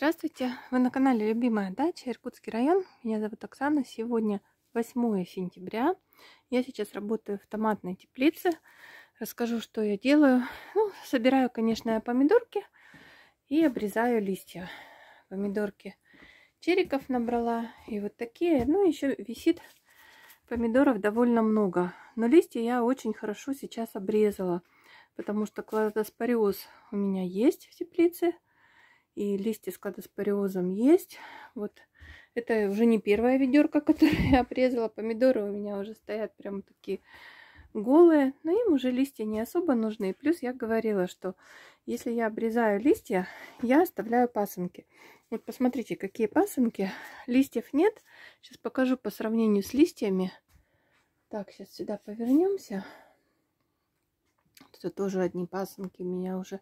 Здравствуйте! Вы на канале Любимая дача, Иркутский район. Меня зовут Оксана. Сегодня 8 сентября. Я сейчас работаю в томатной теплице. Расскажу, что я делаю. Ну, собираю, конечно, помидорки и обрезаю листья. Помидорки чериков набрала и вот такие. Ну, еще висит помидоров довольно много. Но листья я очень хорошо сейчас обрезала, потому что кладоспориоз у меня есть в теплице и листья с кладоспориозом есть. Вот это уже не первая ведерко, которое я обрезала. Помидоры у меня уже стоят прям такие голые, но им уже листья не особо нужны. Плюс я говорила, что если я обрезаю листья, я оставляю пасынки. Вот посмотрите, какие пасынки. Листьев нет. Сейчас покажу по сравнению с листьями. Так, сейчас сюда повернемся. Это тоже одни пасынки меня уже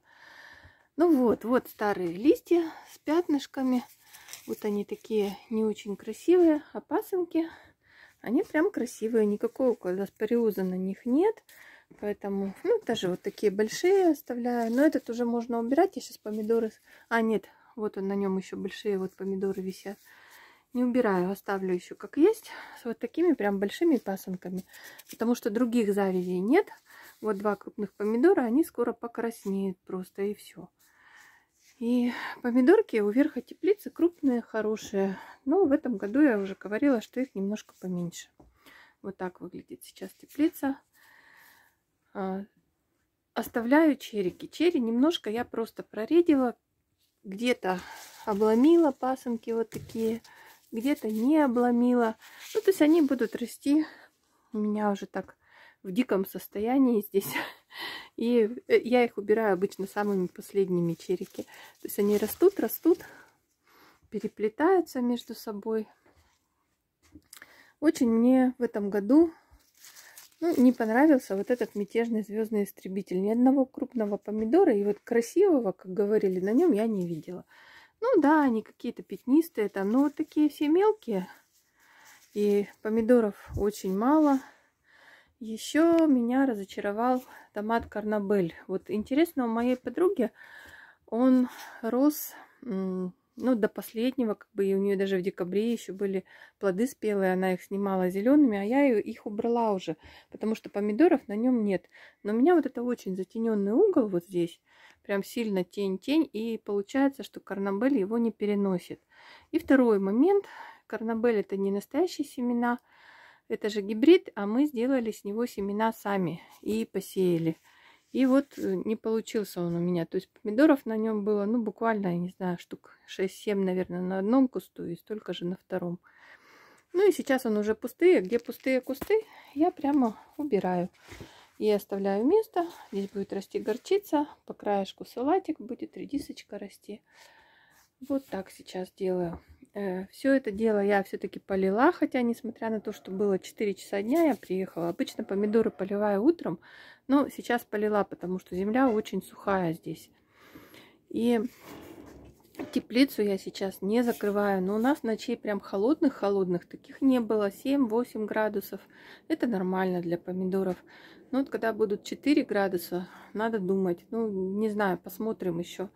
ну вот, вот старые листья с пятнышками. Вот они такие не очень красивые, опасенки. они прям красивые. Никакого калоспориоза на них нет. Поэтому, ну, даже вот такие большие оставляю. Но этот уже можно убирать. Я сейчас помидоры... А, нет, вот он на нем еще большие вот помидоры висят. Не убираю, оставлю еще как есть. С вот такими прям большими пасынками. Потому что других завязей нет. Вот два крупных помидора, они скоро покраснеют просто и все. И помидорки у верха теплицы крупные, хорошие. Но в этом году я уже говорила, что их немножко поменьше. Вот так выглядит сейчас теплица. А, оставляю черики. Черри немножко я просто проредила. Где-то обломила пасынки вот такие. Где-то не обломила. Ну, то есть они будут расти у меня уже так в диком состоянии здесь. И э, я их убираю обычно самыми последними черики. То есть они растут, растут, переплетаются между собой. Очень мне в этом году ну, не понравился вот этот мятежный звездный истребитель. Ни одного крупного помидора и вот красивого, как говорили, на нем я не видела. Ну да, они какие-то пятнистые там, но вот такие все мелкие. И помидоров очень мало. Еще меня разочаровал томат Карнабель. Вот интересно, у моей подруги он рос ну, до последнего, как бы, и у нее даже в декабре еще были плоды спелые, она их снимала зелеными, а я их убрала уже, потому что помидоров на нем нет. Но у меня вот это очень затененный угол вот здесь, прям сильно тень-тень, и получается, что карнабель его не переносит. И второй момент, карнабель это не настоящие семена, это же гибрид, а мы сделали с него семена сами и посеяли. И вот э, не получился он у меня. То есть помидоров на нем было, ну, буквально, я не знаю, штук 6-7, наверное, на одном кусту и столько же на втором. Ну и сейчас он уже пустые. Где пустые кусты, я прямо убираю. И оставляю место. Здесь будет расти горчица, по краешку салатик будет, редисочка расти. Вот так сейчас делаю. Э, Все это дело я все-таки полила, хотя, несмотря на то, что было 4 часа дня, я приехала. Обычно помидоры поливаю утром, но сейчас полила, потому что земля очень сухая здесь. И теплицу я сейчас не закрываю, но у нас ночей прям холодных-холодных таких не было, 7-8 градусов. Это нормально для помидоров. Но вот когда будут 4 градуса, надо думать. Ну, не знаю, посмотрим еще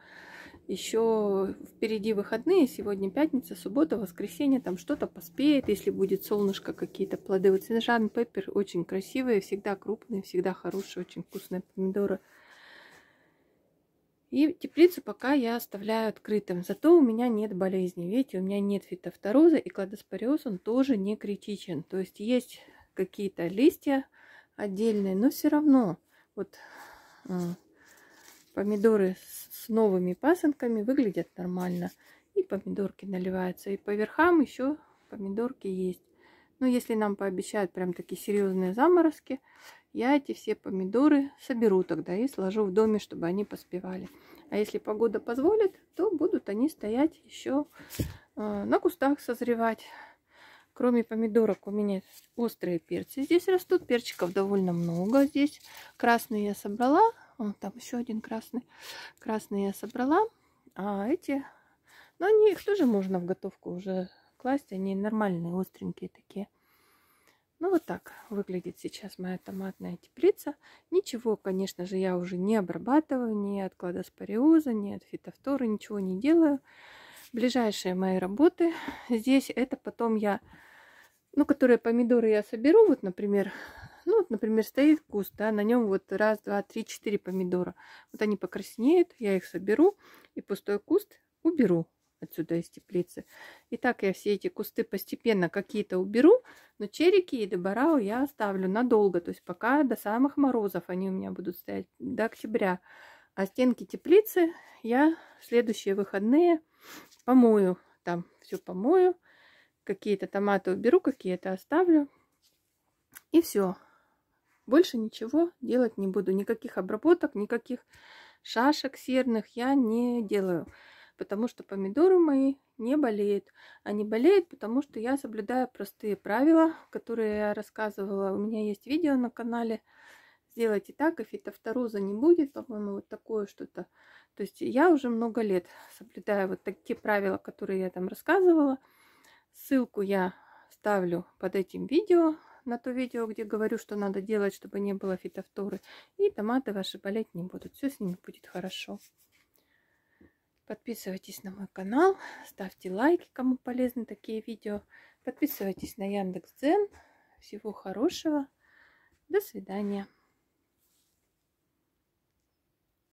еще впереди выходные, сегодня пятница, суббота, воскресенье, там что-то поспеет, если будет солнышко, какие-то плоды. Вот синжан пеппер очень красивые, всегда крупные, всегда хорошие, очень вкусные помидоры. И теплицу пока я оставляю открытым. Зато у меня нет болезней. Видите, у меня нет фитофтороза, и кладоспориоз он тоже не критичен. То есть есть какие-то листья отдельные, но все равно вот а, помидоры с новыми пасынками выглядят нормально. И помидорки наливаются. И по верхам еще помидорки есть. Но если нам пообещают прям такие серьезные заморозки, я эти все помидоры соберу тогда и сложу в доме, чтобы они поспевали. А если погода позволит, то будут они стоять еще э, на кустах созревать. Кроме помидорок у меня острые перцы здесь растут. Перчиков довольно много здесь. Красные я собрала, о, там еще один красный. Красный я собрала. А эти, ну, они, их тоже можно в готовку уже класть. Они нормальные, остренькие такие. Ну, вот так выглядит сейчас моя томатная теплица. Ничего, конечно же, я уже не обрабатываю, ни от кладоспориоза, ни от фитофторы, ничего не делаю. Ближайшие мои работы здесь, это потом я, ну, которые помидоры я соберу, вот, например, ну, вот, например, стоит куст, да, на нем вот раз, два, три, четыре помидора. Вот они покраснеют, я их соберу и пустой куст уберу отсюда из теплицы. И так я все эти кусты постепенно какие-то уберу, но черики и добарау я оставлю надолго, то есть пока до самых морозов они у меня будут стоять, до октября. А стенки теплицы я в следующие выходные помою, там все помою, какие-то томаты уберу, какие-то оставлю, и все. Больше ничего делать не буду. Никаких обработок, никаких шашек серных я не делаю. Потому что помидоры мои не болеют. Они а болеют, потому что я соблюдаю простые правила, которые я рассказывала. У меня есть видео на канале. Сделайте так, и фитофтороза не будет, по-моему, вот такое что-то. То есть я уже много лет соблюдаю вот такие правила, которые я там рассказывала. Ссылку я ставлю под этим видео на то видео, где говорю, что надо делать, чтобы не было фитофторы. И томаты ваши болеть не будут. Все с ними будет хорошо. Подписывайтесь на мой канал, ставьте лайки, кому полезны такие видео. Подписывайтесь на Яндекс.Дзен. Всего хорошего. До свидания.